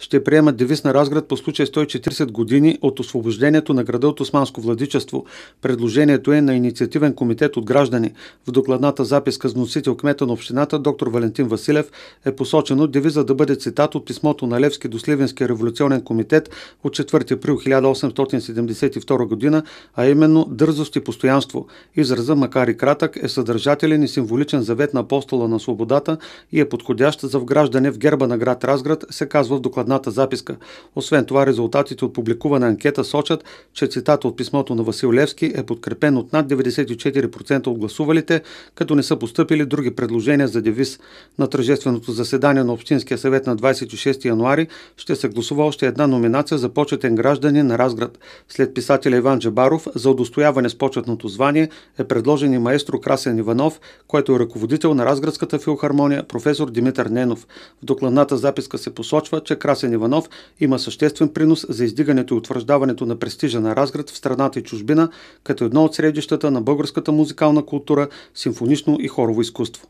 ще приемат девиз на разград по случай 140 години от освобождението на града от османско владичество. Предложението е на инициативен комитет от граждани. В докладната записка с носител кмета на общината доктор Валентин Василев е посочено девиза да бъде цитат от писмото на Левски до Сливенския революционен комитет от 4 април 1872 г., а именно дързост и постоянство. Израза, макар и кратък, е съдържателен и символичен завет на апостола на свободата и е подходящ за вграждане в герба на град Разград, се казва в докладната едната записка. Освен това, резултатите от публикувана анкета сочат, че цитата от писмото на Васил Левски е подкрепен от над 94% от гласувалите, като не са поступили други предложения за девиз. На тържественото заседание на Общинския съвет на 26 януари ще се гласува още една номинация за почетен гражданин на Разград. След писателя Иван Джабаров за удостояване с почетното звание е предложен и маестро Красен Иванов, който е ръководител на Разградската филхармония, професор Димитър Ненов. В докладната записка се посочва, че Красен Красен Иванов има съществен принос за издигането и утвърждаването на престижа на Разград в страната и чужбина, като едно от средищата на българската музикална култура, симфонично и хорово изкуство.